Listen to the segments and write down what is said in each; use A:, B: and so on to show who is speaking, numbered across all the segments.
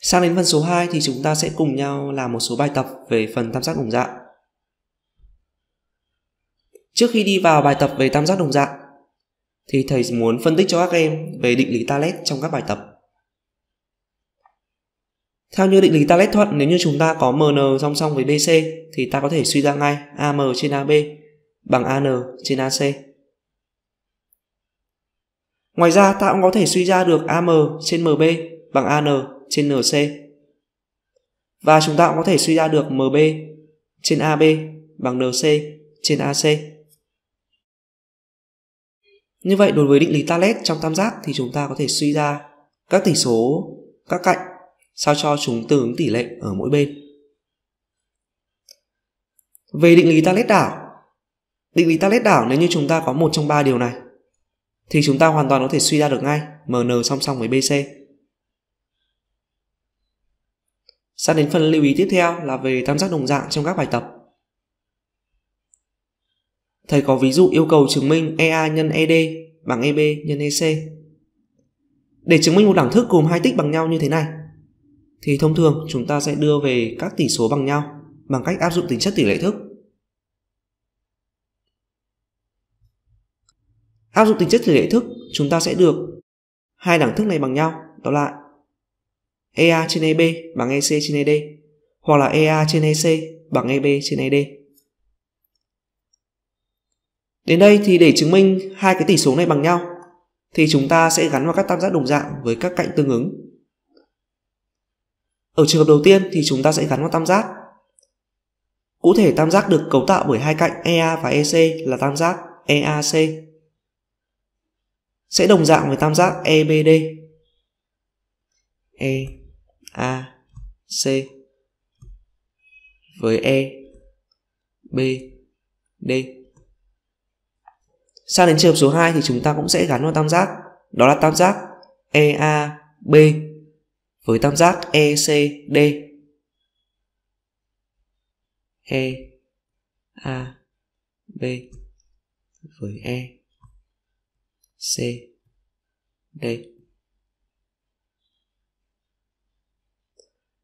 A: Sang đến phần số 2 thì chúng ta sẽ cùng nhau làm một số bài tập về phần tam giác đồng dạng. Trước khi đi vào bài tập về tam giác đồng dạng thì thầy muốn phân tích cho các em về định lý Talet trong các bài tập. Theo như định lý Talet thuận, nếu như chúng ta có MN song song với BC thì ta có thể suy ra ngay AM trên AB bằng AN trên AC. Ngoài ra ta cũng có thể suy ra được AM trên MB bằng AN trên NC. Và chúng ta cũng có thể suy ra được MB trên AB bằng NC trên AC. Như vậy đối với định lý Talet trong tam giác thì chúng ta có thể suy ra các tỉ số, các cạnh sao cho chúng tương ứng tỷ lệ ở mỗi bên. Về định lý Talet đảo, định lý Talet đảo nếu như chúng ta có một trong ba điều này thì chúng ta hoàn toàn có thể suy ra được ngay MN song song với BC. Sang đến phần lưu ý tiếp theo là về tam giác đồng dạng trong các bài tập. Thầy có ví dụ yêu cầu chứng minh EA nhân ED bằng EB nhân EC. Để chứng minh một đẳng thức gồm hai tích bằng nhau như thế này, thì thông thường chúng ta sẽ đưa về các tỷ số bằng nhau bằng cách áp dụng tính chất tỷ lệ thức. Áp dụng tính chất tỷ lệ thức, chúng ta sẽ được hai đẳng thức này bằng nhau, đó là EA trên EB bằng EC trên ED hoặc là EA trên EC bằng EB trên ED. Đến đây thì để chứng minh hai cái tỷ số này bằng nhau thì chúng ta sẽ gắn vào các tam giác đồng dạng với các cạnh tương ứng. Ở trường hợp đầu tiên thì chúng ta sẽ gắn vào tam giác. Cụ thể tam giác được cấu tạo bởi hai cạnh EA và EC là tam giác EAC sẽ đồng dạng với tam giác EBD. E A C với E B D Sang đến trường hợp số 2 thì chúng ta cũng sẽ gắn vào tam giác Đó là tam giác EAB với tam giác ECD E A B với E C D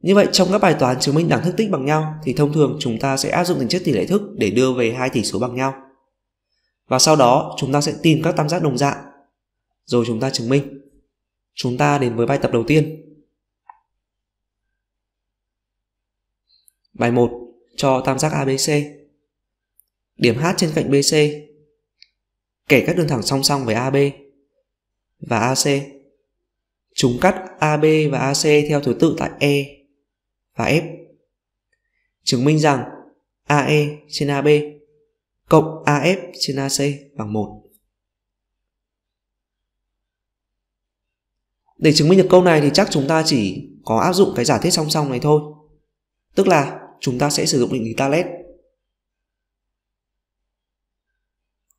A: Như vậy trong các bài toán chứng minh đẳng thức tích bằng nhau thì thông thường chúng ta sẽ áp dụng tính chất tỷ lệ thức để đưa về hai tỷ số bằng nhau. Và sau đó chúng ta sẽ tìm các tam giác đồng dạng. Rồi chúng ta chứng minh. Chúng ta đến với bài tập đầu tiên. Bài 1 cho tam giác ABC. Điểm H trên cạnh BC kẻ các đường thẳng song song với AB và AC. Chúng cắt AB và AC theo thứ tự tại E và F. Chứng minh rằng AE trên AB cộng AF trên AC bằng 1. Để chứng minh được câu này thì chắc chúng ta chỉ có áp dụng cái giả thiết song song này thôi. Tức là chúng ta sẽ sử dụng định lý Talet.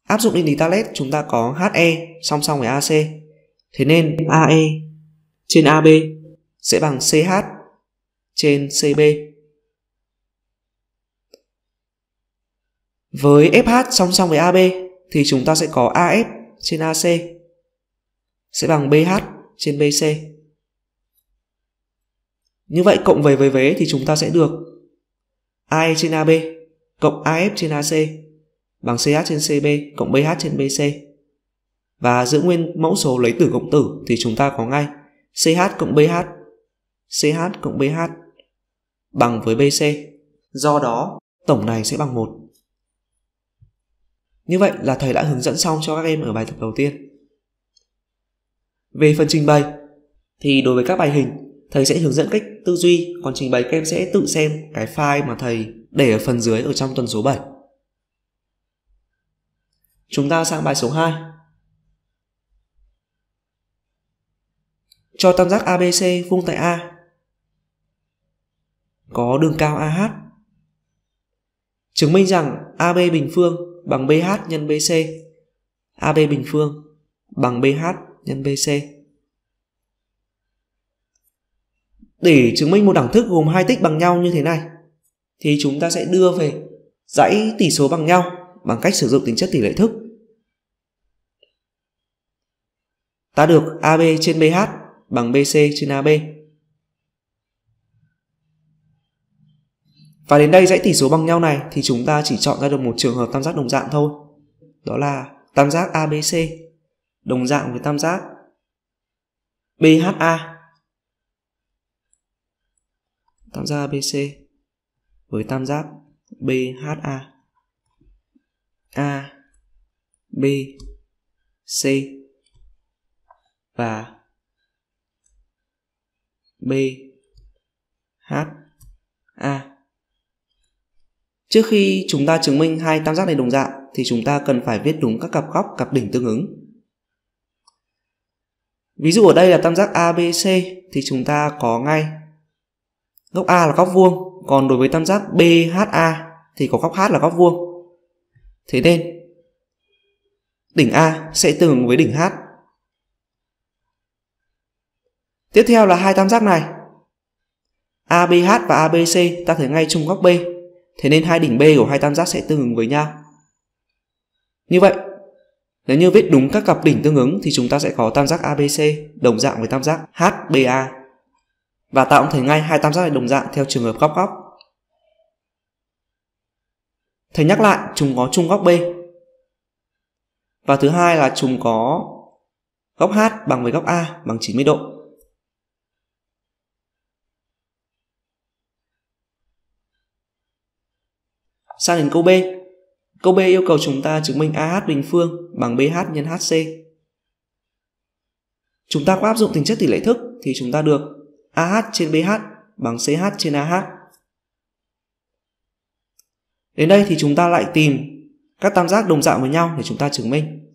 A: Áp dụng định lý Talet chúng ta có HE song song với AC. Thế nên AE trên AB sẽ bằng CH trên CB. Với FH song song với AB thì chúng ta sẽ có AF trên AC sẽ bằng BH trên BC. Như vậy cộng về với vế thì chúng ta sẽ được AE trên AB cộng AF trên AC bằng CH trên CB cộng BH trên BC. Và giữ nguyên mẫu số lấy tử cộng tử thì chúng ta có ngay CH cộng BH, CH cộng BH bằng với BC. Do đó, tổng này sẽ bằng 1. Như vậy là thầy đã hướng dẫn xong cho các em ở bài tập đầu tiên. Về phần trình bày, thì đối với các bài hình, thầy sẽ hướng dẫn cách tư duy, còn trình bày các em sẽ tự xem cái file mà thầy để ở phần dưới ở trong tuần số 7. Chúng ta sang bài số 2. Cho tam giác ABC vuông tại A có đường cao AH. Chứng minh rằng AB bình phương bằng BH nhân BC. AB bình phương bằng BH nhân BC. Để chứng minh một đẳng thức gồm hai tích bằng nhau như thế này thì chúng ta sẽ đưa về dãy tỷ số bằng nhau bằng cách sử dụng tính chất tỷ lệ thức. Ta được AB trên BH bằng BC trên AB. Và đến đây dãy tỉ số bằng nhau này thì chúng ta chỉ chọn ra được một trường hợp tam giác đồng dạng thôi. Đó là tam giác ABC đồng dạng với tam giác BHA. Tam giác ABC với tam giác BHA. A B C và B H A Trước khi chúng ta chứng minh hai tam giác này đồng dạng thì chúng ta cần phải viết đúng các cặp góc cặp đỉnh tương ứng. Ví dụ ở đây là tam giác ABC thì chúng ta có ngay góc A là góc vuông, còn đối với tam giác BHA thì có góc H là góc vuông. Thế nên đỉnh A sẽ tương ứng với đỉnh H. Tiếp theo là hai tam giác này. ABH và ABC ta thấy ngay chung góc B thế nên hai đỉnh B của hai tam giác sẽ tương ứng với nhau. Như vậy, nếu như viết đúng các cặp đỉnh tương ứng thì chúng ta sẽ có tam giác ABC đồng dạng với tam giác HBA. Và ta cũng thấy ngay hai tam giác này đồng dạng theo trường hợp góc góc. Thầy nhắc lại, chúng có chung góc B. Và thứ hai là chúng có góc H bằng với góc A bằng 90 độ. Sang đến câu B. Câu B yêu cầu chúng ta chứng minh AH bình phương bằng BH nhân HC. Chúng ta có áp dụng tính chất tỷ lệ thức thì chúng ta được AH trên BH bằng CH trên AH. Đến đây thì chúng ta lại tìm các tam giác đồng dạng với nhau để chúng ta chứng minh.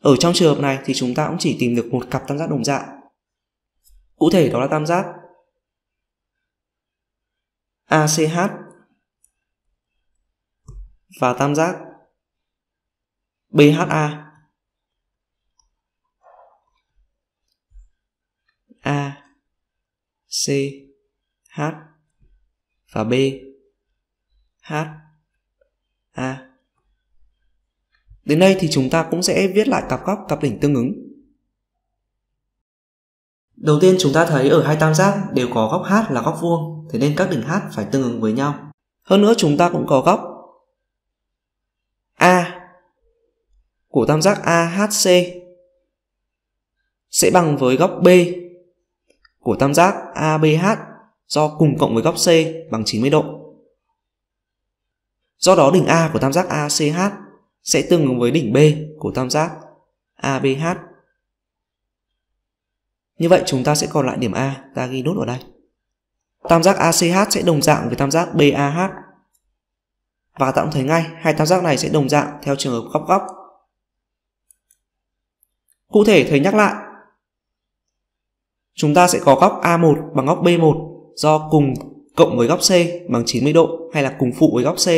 A: Ở trong trường hợp này thì chúng ta cũng chỉ tìm được một cặp tam giác đồng dạng. Cụ thể đó là tam giác ACH và tam giác BHA A C H và B H A Đến đây thì chúng ta cũng sẽ viết lại cặp góc cặp đỉnh tương ứng. Đầu tiên chúng ta thấy ở hai tam giác đều có góc h là góc vuông, thế nên các đỉnh h phải tương ứng với nhau. Hơn nữa chúng ta cũng có góc của tam giác AHC sẽ bằng với góc B của tam giác ABH do cùng cộng với góc C bằng 90 độ. Do đó đỉnh A của tam giác ACH sẽ tương ứng với đỉnh B của tam giác ABH. Như vậy chúng ta sẽ còn lại điểm A, ta ghi nốt ở đây. Tam giác ACH sẽ đồng dạng với tam giác BAH. Và ta cũng thấy ngay, hai tam giác này sẽ đồng dạng theo trường hợp góc góc Cụ thể thầy nhắc lại. Chúng ta sẽ có góc A1 bằng góc B1 do cùng cộng với góc C bằng 90 độ hay là cùng phụ với góc C.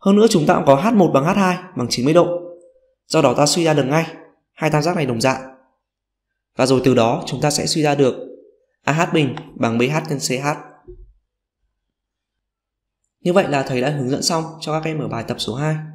A: Hơn nữa chúng ta cũng có H1 bằng H2 bằng 90 độ. Do đó ta suy ra được ngay hai tam giác này đồng dạng. Và rồi từ đó chúng ta sẽ suy ra được AH bình bằng BH nhân CH. Như vậy là thầy đã hướng dẫn xong cho các em ở bài tập số 2.